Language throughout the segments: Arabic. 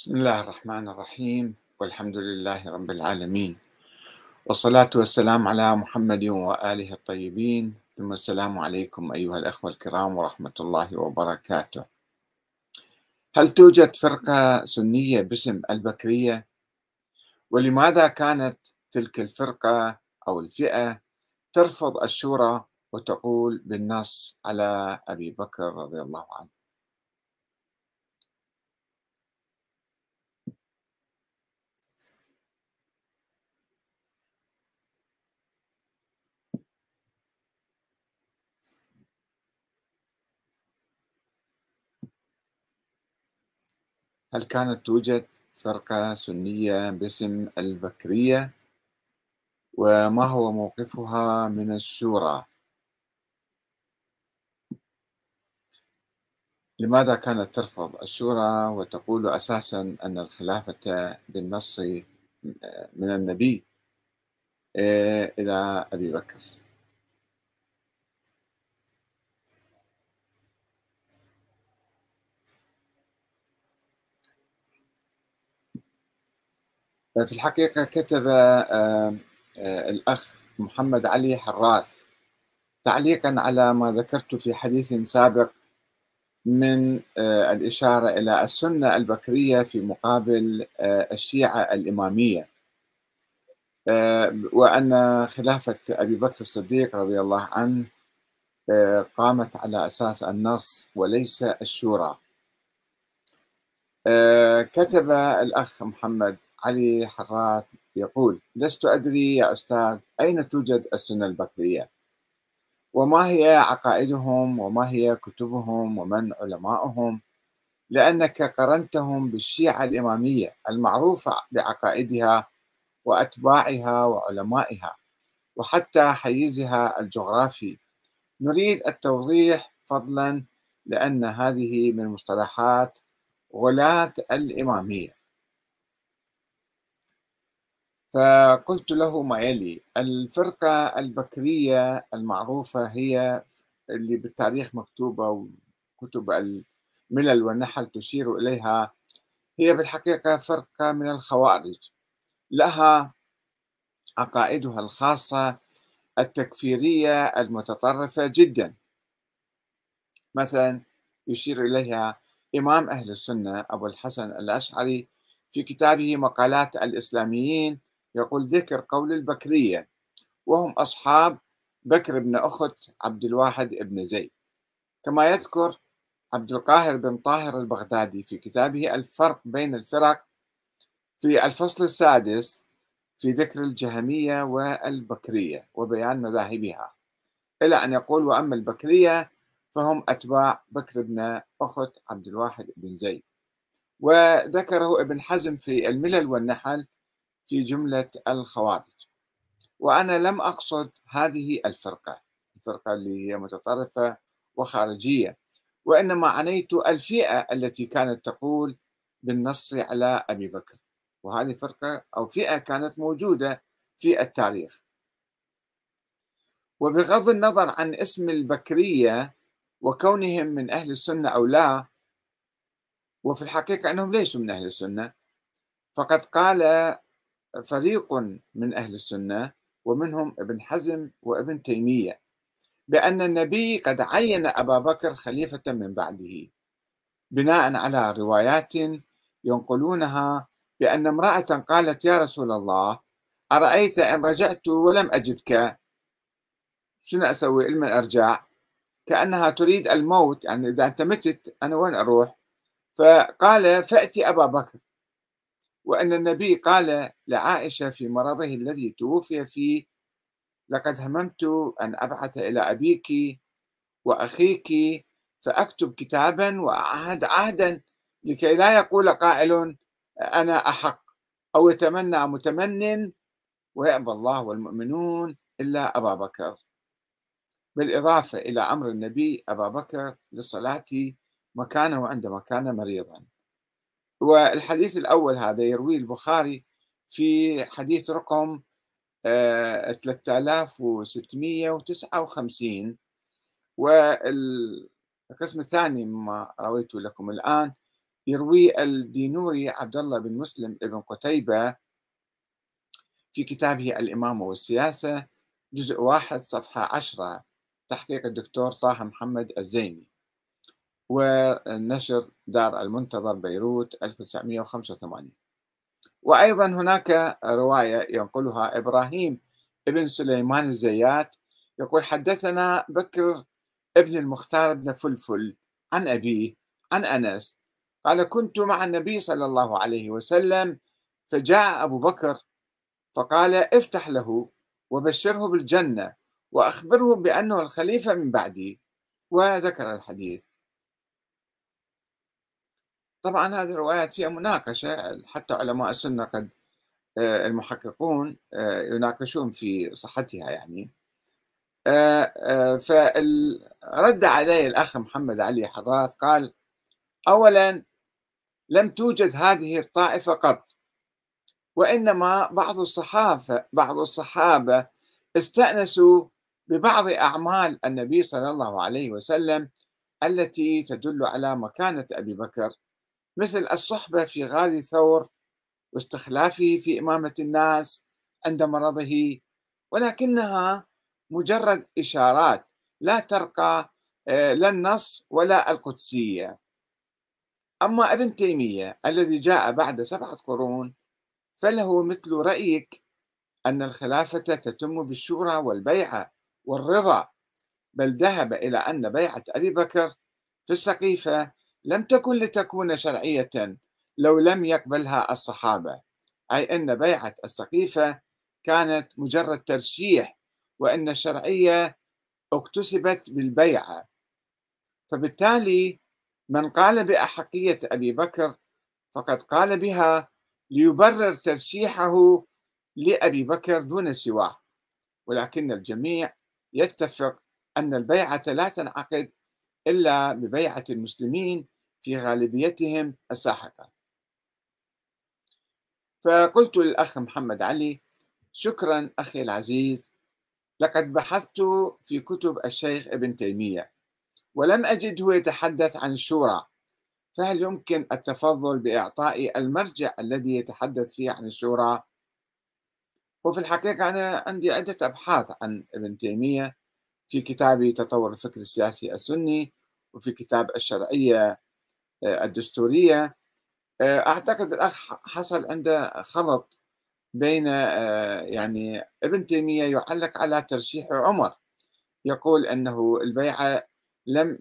بسم الله الرحمن الرحيم والحمد لله رب العالمين والصلاة والسلام على محمد وآله الطيبين ثم السلام عليكم أيها الأخوة الكرام ورحمة الله وبركاته هل توجد فرقة سنية باسم البكرية؟ ولماذا كانت تلك الفرقة أو الفئة ترفض الشورى وتقول بالنص على أبي بكر رضي الله عنه هل كانت توجد فرقة سنية باسم البكرية وما هو موقفها من الشورى لماذا كانت ترفض الشورى وتقول أساسا أن الخلافة بالنص آه، من النبي آه، إلى أبي بكر في الحقيقة كتب آه، الأخ محمد علي حراث تعليقا على ما ذكرت في حديث سابق من آه، الإشارة إلى السنة البكرية في مقابل آه، الشيعة الإمامية وأن خلافة أبي بكر الصديق رضي الله عنه قامت على أساس النص وليس الشورى كتب الأخ محمد علي حراث يقول لست أدري يا أستاذ أين توجد السنة البكرية وما هي عقائدهم وما هي كتبهم ومن علماؤهم لأنك قرنتهم بالشيعة الإمامية المعروفة بعقائدها وأتباعها وعلمائها وحتى حيزها الجغرافي نريد التوضيح فضلا لأن هذه من مصطلحات غلاة الإمامية فقلت له ما يلي الفرقة البكرية المعروفة هي اللي بالتاريخ مكتوبة وكتب الملل والنحل تشير إليها هي بالحقيقة فرقة من الخوارج لها عقائدها الخاصة التكفيرية المتطرفة جدا مثلا يشير إليها إمام أهل السنة أبو الحسن الأشعري في كتابه مقالات الإسلاميين يقول ذكر قول البكرية وهم أصحاب بكر بن أخت عبد الواحد بن زيد كما يذكر عبد القاهر بن طاهر البغدادي في كتابه الفرق بين الفرق في الفصل السادس في ذكر الجهمية والبكرية وبيان مذاهبها إلى أن يقول وأما البكرية فهم أتباع بكر بن أخت عبد الواحد بن زيد وذكره ابن حزم في الملل والنحل في جملة الخوارج وأنا لم أقصد هذه الفرقة الفرقة اللي هي متطرفة وخارجية وإنما عنيت الفئة التي كانت تقول بالنص على أبي بكر وهذه فرقة أو فئة كانت موجودة في التاريخ وبغض النظر عن اسم البكرية وكونهم من أهل السنة أو لا وفي الحقيقة أنهم ليسوا من أهل السنة فقد قال فريق من أهل السنة ومنهم ابن حزم وابن تيمية بأن النبي قد عين أبا بكر خليفة من بعده بناء على روايات ينقلونها بأن امرأة قالت يا رسول الله أرأيت إن رجعت ولم أجدك شنو أسوي علم أرجع كأنها تريد الموت يعني إذا أنت متت أنا وين أروح فقال فأتي أبا بكر وأن النبي قال لعائشة في مرضه الذي توفي فيه لقد هممت أن أبعث إلى أبيك وأخيك فأكتب كتابا وأعهد عهدا لكي لا يقول قائل أنا أحق أو يتمنى متمن ويأبى الله والمؤمنون إلا أبا بكر بالإضافة إلى أمر النبي أبا بكر للصلاة مكانه عندما كان مريضا والحديث الأول هذا يرويه البخاري في حديث رقم 3659 آه، والقسم الثاني مما رويته لكم الآن يروي الدينوري عبد الله بن مسلم ابن قتيبة في كتابه الإمامة والسياسة جزء واحد صفحة عشرة تحقيق الدكتور طه محمد الزيني ونشر دار المنتظر بيروت 1985 وأيضا هناك رواية ينقلها إبراهيم ابن سليمان الزيات يقول حدثنا بكر ابن المختار بن فلفل عن أبيه عن أنس قال كنت مع النبي صلى الله عليه وسلم فجاء أبو بكر فقال افتح له وبشره بالجنة وأخبره بأنه الخليفة من بعدي وذكر الحديث طبعا هذه الروايات فيها مناقشة حتى علماء السنة قد آه، المحققون آه، يناقشون في صحتها يعني آه، فرد عليه الأخ محمد علي حراث قال أولا لم توجد هذه الطائفة قط وإنما بعض الصحافة بعض الصحابة استأنسوا ببعض أعمال النبي صلى الله عليه وسلم التي تدل على مكانة أبي بكر مثل الصحبة في غار ثور واستخلافه في إمامة الناس عند مرضه ولكنها مجرد إشارات لا ترقى آه، لا النص ولا القدسية أما ابن تيمية الذي جاء بعد سبعة قرون فله مثل رأيك أن الخلافة تتم بالشورى والبيعة والرضا بل ذهب إلى أن بيعة أبي بكر في السقيفة لم تكن لتكون شرعية لو لم يقبلها الصحابة أي أن بيعة السقيفة كانت مجرد ترشيح وأن الشرعية اكتسبت بالبيعة فبالتالي من قال بأحقية أبي بكر فقد قال بها ليبرر ترشيحه لأبي بكر دون سواه ولكن الجميع يتفق أن البيعة لا تنعقد إلا ببيعة المسلمين في غالبيتهم الساحقة فقلت للأخ محمد علي شكرا أخي العزيز لقد بحثت في كتب الشيخ ابن تيمية ولم أجده يتحدث عن الشورى فهل يمكن التفضل بإعطائي المرجع الذي يتحدث فيه عن الشورى؟ وفي الحقيقة أنا عندي عدة أبحاث عن ابن تيمية في كتابي تطور الفكر السياسي السني وفي كتاب الشرعية آه، الدستورية آه، أعتقد الأخ حصل عنده خلط بين آه، يعني ابن تيمية يعلق على ترشيح عمر يقول أنه البيعة لم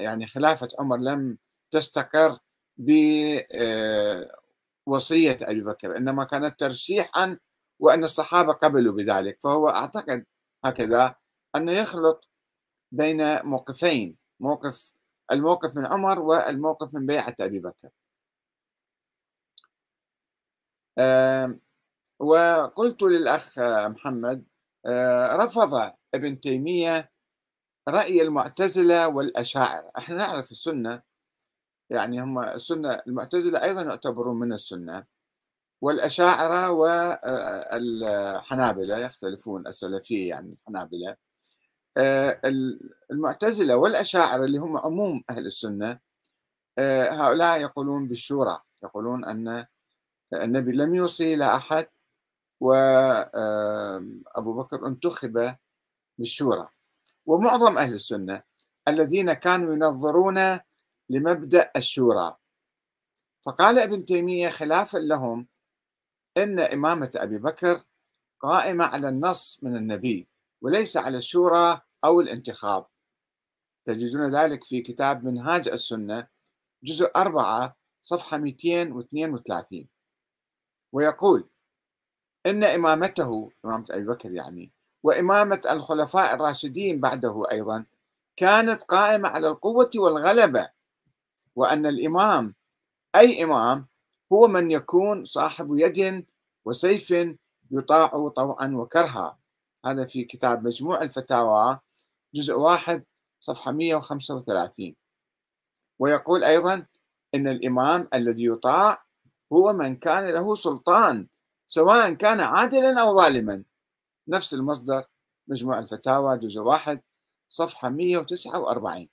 يعني خلافة عمر لم تستقر بوصية أبي بكر إنما كانت ترشيحا وأن الصحابة قبلوا بذلك فهو أعتقد هكذا أنه يخلط بين موقفين موقف الموقف من عمر والموقف من بيعة أبي بكر وقلت للأخ محمد آه، رفض ابن تيمية رأي المعتزلة والأشاعرة احنا نعرف السنة يعني هم السنة المعتزلة أيضا يعتبرون من السنة والأشاعرة والحنابلة آه، يختلفون السلفية يعني الحنابلة آه، المعتزلة والأشاعرة اللي هم عموم أهل السنة آه، هؤلاء يقولون بالشورى يقولون أن النبي لم يوصي إلى أحد وأبو بكر انتخب بالشورى ومعظم أهل السنة الذين كانوا ينظرون لمبدأ الشورى فقال ابن تيمية خلافا لهم إن إمامة أبي بكر قائمة على النص من النبي وليس على الشورى أو الانتخاب تجدون ذلك في كتاب منهاج السنة جزء 4 صفحة 232 ويقول إن إمامته إمامة أبي بكر يعني وإمامة الخلفاء الراشدين بعده أيضا كانت قائمة على القوة والغلبة وأن الإمام أي إمام هو من يكون صاحب يد وسيف يطاع طوعا وكرها هذا في كتاب مجموع الفتاوى جزء واحد صفحة 135 ويقول أيضا إن الإمام الذي يطاع هو من كان له سلطان سواء كان عادلا أو ظالما نفس المصدر مجموع الفتاوى جزء واحد صفحة 149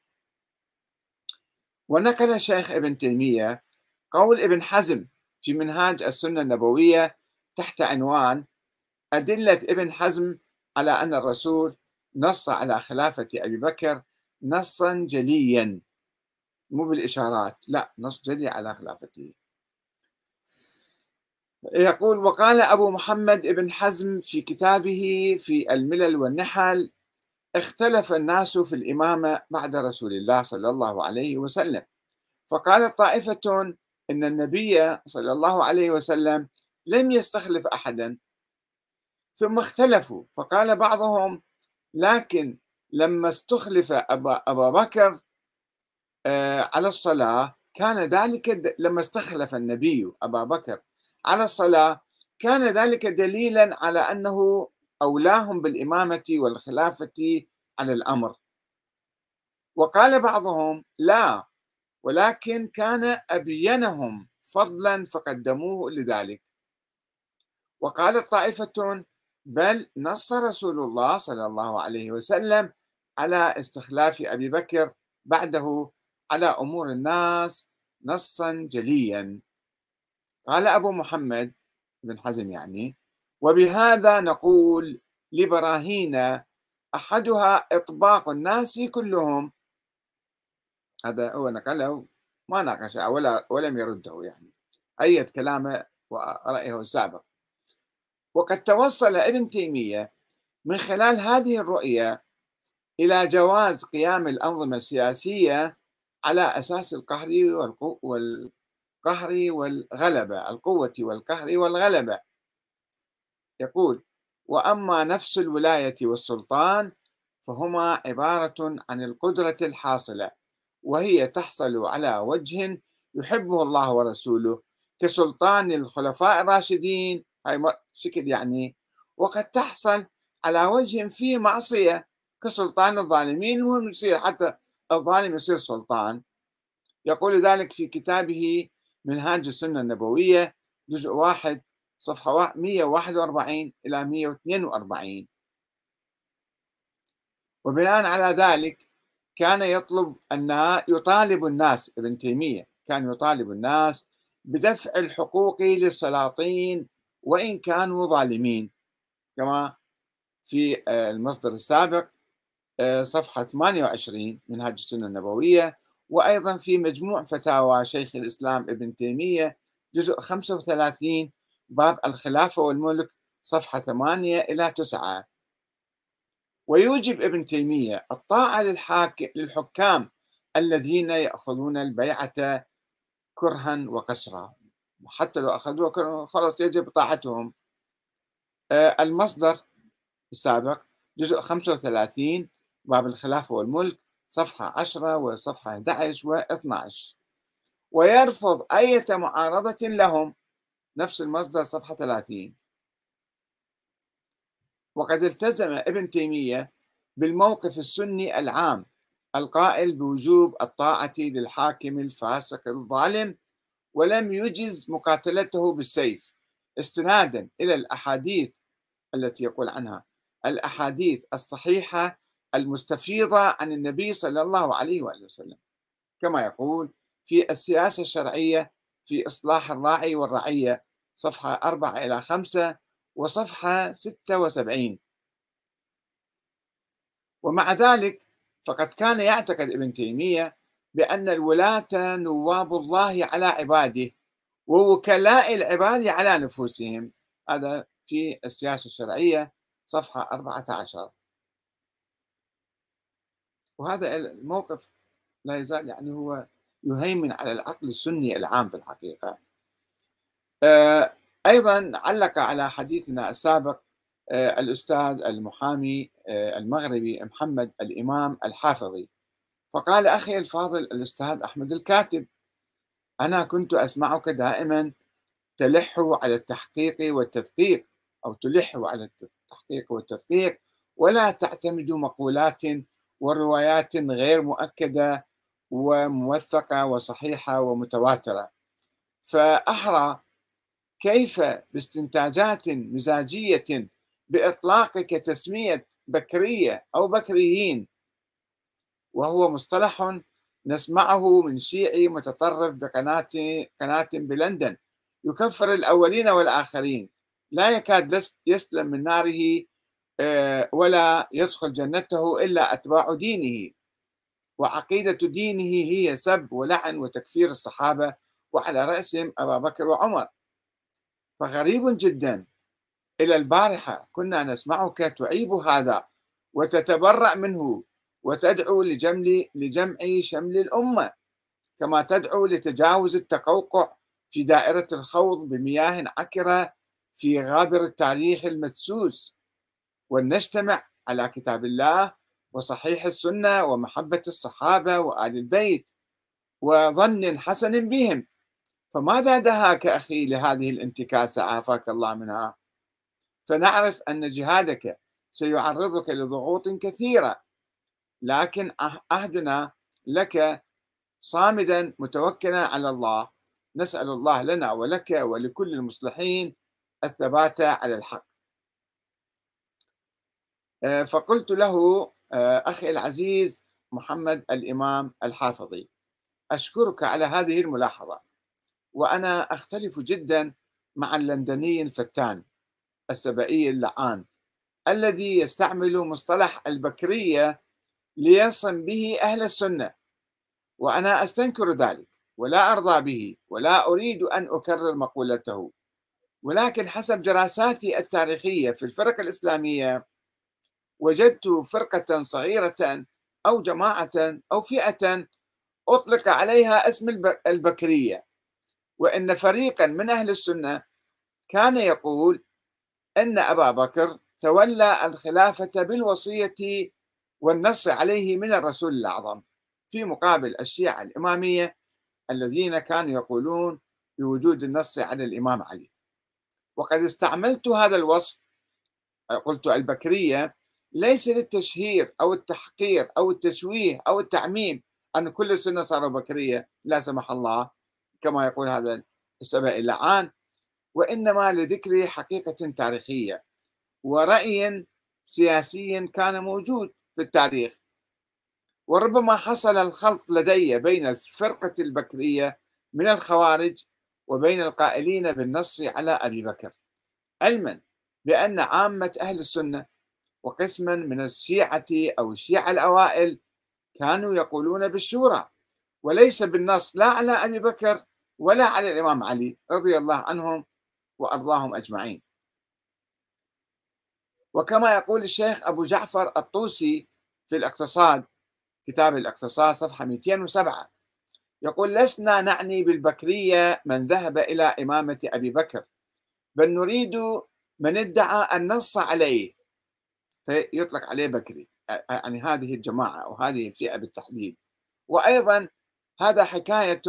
ونقل الشيخ ابن تيمية قول ابن حزم في منهاج السنة النبوية تحت عنوان أدلة ابن حزم على أن الرسول نص على خلافة أبي بكر نصا جليا مو بالإشارات لا نص جلي على خلافته يقول وقال أبو محمد ابن حزم في كتابه في الملل والنحل اختلف الناس في الإمامة بعد رسول الله صلى الله عليه وسلم فقالت طائفة إن النبي صلى الله عليه وسلم لم يستخلف أحدا ثم اختلفوا فقال بعضهم لكن لما استخلف أبا, أبا بكر آه، على الصلاة كان ذلك لما استخلف النبي أبا بكر على الصلاة كان ذلك دليلا على أنه أولاهم بالإمامة والخلافة على الأمر وقال بعضهم لا ولكن كان أبينهم فضلا فقدموه لذلك وقالت طائفة بل نص رسول الله صلى الله عليه وسلم على استخلاف أبي بكر بعده على أمور الناس نصا جليا قال أبو محمد بن حزم يعني وبهذا نقول لبراهين أحدها إطباق الناس كلهم هذا هو نقله ما ناقشه ولا ولم يرده يعني أية كلامه ورأيه السابق وقد توصل ابن تيمية من خلال هذه الرؤية إلى جواز قيام الأنظمة السياسية على أساس القهر والقهر والغلبة القوة والقهر والغلبة يقول وأما نفس الولاية والسلطان فهما عبارة عن القدرة الحاصلة وهي تحصل على وجه يحبه الله ورسوله كسلطان الخلفاء الراشدين هاي شكل يعني وقد تحصل على وجه فيه معصية كسلطان الظالمين المهم يصير حتى الظالم يصير سلطان يقول ذلك في كتابه منهاج السنة النبوية جزء واحد صفحة 141 إلى 142 وبناء على ذلك كان يطلب أن يطالب الناس ابن تيمية كان يطالب الناس بدفع الحقوق للسلاطين وإن كانوا ظالمين كما في آه، المصدر السابق آه، صفحة 28 من هذه السنة النبوية وأيضا في مجموع فتاوى شيخ الإسلام ابن تيمية جزء 35 باب الخلافة والملك صفحة 8 إلى 9 ويوجب ابن تيمية الطاعة للحاكم للحكام الذين يأخذون البيعة كرها وقسرا حتى لو أخذوها كانوا خلاص يجب طاعتهم آه، المصدر السابق جزء 35 باب الخلافة والملك صفحة 10 وصفحة 11 و 12 ويرفض أي معارضة لهم نفس المصدر صفحة 30 وقد التزم ابن تيمية بالموقف السني العام القائل بوجوب الطاعة للحاكم الفاسق الظالم ولم يجز مقاتلته بالسيف استنادا الى الاحاديث التي يقول عنها الاحاديث الصحيحه المستفيضه عن النبي صلى الله عليه واله وسلم كما يقول في السياسه الشرعيه في اصلاح الراعي والرعيه صفحه 4 الى 5 وصفحه 76 ومع ذلك فقد كان يعتقد ابن تيميه بأن الولاة نواب الله على عباده ووكلاء العباد على نفوسهم هذا في السياسة الشرعية صفحة 14 وهذا الموقف لا يزال يعني هو يهيمن على العقل السني العام في الحقيقة آه، أيضا علق على حديثنا السابق آه، الأستاذ المحامي آه، المغربي محمد الإمام الحافظي فقال أخي الفاضل الأستاذ أحمد الكاتب أنا كنت أسمعك دائما تلح على التحقيق والتدقيق أو تلح على التحقيق والتدقيق ولا تعتمد مقولات وروايات غير مؤكدة وموثقة وصحيحة ومتواترة فأحرى كيف باستنتاجات مزاجية بإطلاقك تسمية بكرية أو بكريين وهو مصطلح نسمعه من شيعي متطرف بقناة قناة بلندن يكفر الأولين والآخرين لا يكاد يسلم من ناره آه، ولا يدخل جنته إلا أتباع دينه وعقيدة دينه هي سب ولعن وتكفير الصحابة وعلى رأسهم أبا بكر وعمر فغريب جدا إلى البارحة كنا نسمعك تعيب هذا وتتبرأ منه وتدعو لجمع لجمع شمل الأمة كما تدعو لتجاوز التقوقع في دائرة الخوض بمياه عكرة في غابر التاريخ المدسوس ولنجتمع على كتاب الله وصحيح السنة ومحبة الصحابة وآل البيت وظن حسن بهم فماذا دهاك أخي لهذه الانتكاسة عافاك الله منها فنعرف أن جهادك سيعرضك لضغوط كثيرة لكن عهدنا لك صامدا متوكلا على الله نسأل الله لنا ولك ولكل المصلحين الثبات على الحق آه، فقلت له آه، أخي العزيز محمد الإمام الحافظي أشكرك على هذه الملاحظة وأنا أختلف جدا مع اللندني الفتان السبئي اللعان الذي يستعمل مصطلح البكرية لينصم به أهل السنة وأنا أستنكر ذلك ولا أرضى به ولا أريد أن أكرر مقولته ولكن حسب دراساتي التاريخية في الفرق الإسلامية وجدت فرقة صغيرة أو جماعة أو فئة أطلق عليها اسم البكرية وإن فريقا من أهل السنة كان يقول أن أبا بكر تولى الخلافة بالوصية والنص عليه من الرسول الأعظم في مقابل الشيعة الإمامية الذين كانوا يقولون بوجود النص على الإمام علي وقد استعملت هذا الوصف آه، قلت البكرية ليس للتشهير أو التحقير أو التشويه أو التعميم أن كل السنة صاروا بكرية لا سمح الله كما يقول هذا السبع اللعان وإنما لذكر حقيقة تاريخية ورأي سياسي كان موجود في التاريخ وربما حصل الخلط لدي بين الفرقة البكرية من الخوارج وبين القائلين بالنص على أبي بكر علما بأن عامة أهل السنة وقسما من الشيعة أو الشيعة الأوائل كانوا يقولون بالشورى وليس بالنص لا على أبي بكر ولا على الإمام علي رضي الله عنهم وأرضاهم أجمعين وكما يقول الشيخ أبو جعفر الطوسي في الاقتصاد كتاب الاقتصاد صفحة 207 يقول لسنا نعني بالبكرية من ذهب إلى إمامة أبي بكر بل نريد من ادعى النص عليه فيطلق عليه بكري يعني هذه الجماعة أو هذه الفئة بالتحديد وأيضا هذا حكاية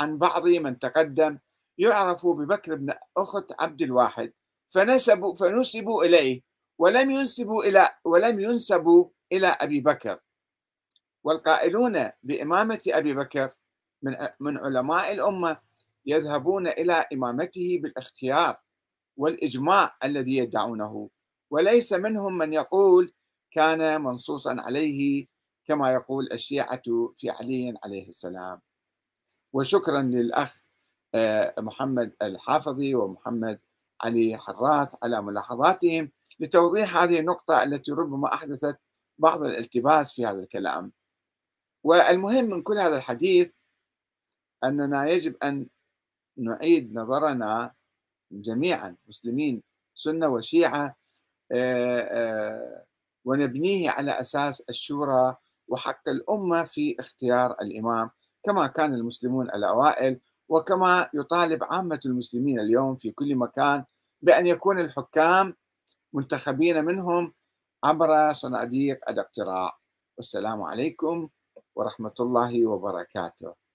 عن بعض من تقدم يعرف ببكر بن أخت عبد الواحد فنسبوا فنسبوا إليه ولم ينسبوا إلى ولم ينسبوا إلى أبي بكر والقائلون بإمامة أبي بكر من من علماء الأمة يذهبون إلى إمامته بالاختيار والإجماع الذي يدعونه وليس منهم من يقول كان منصوصا عليه كما يقول الشيعة في علي عليه السلام وشكرا للأخ آه، محمد الحافظي ومحمد علي حراث على ملاحظاتهم لتوضيح هذه النقطة التي ربما أحدثت بعض الالتباس في هذا الكلام والمهم من كل هذا الحديث أننا يجب أن نعيد نظرنا جميعا مسلمين سنة وشيعة آه، آه، ونبنيه على أساس الشورى وحق الأمة في اختيار الإمام كما كان المسلمون الأوائل وكما يطالب عامة المسلمين اليوم في كل مكان بأن يكون الحكام منتخبين منهم عبر صناديق الاقتراع والسلام عليكم ورحمه الله وبركاته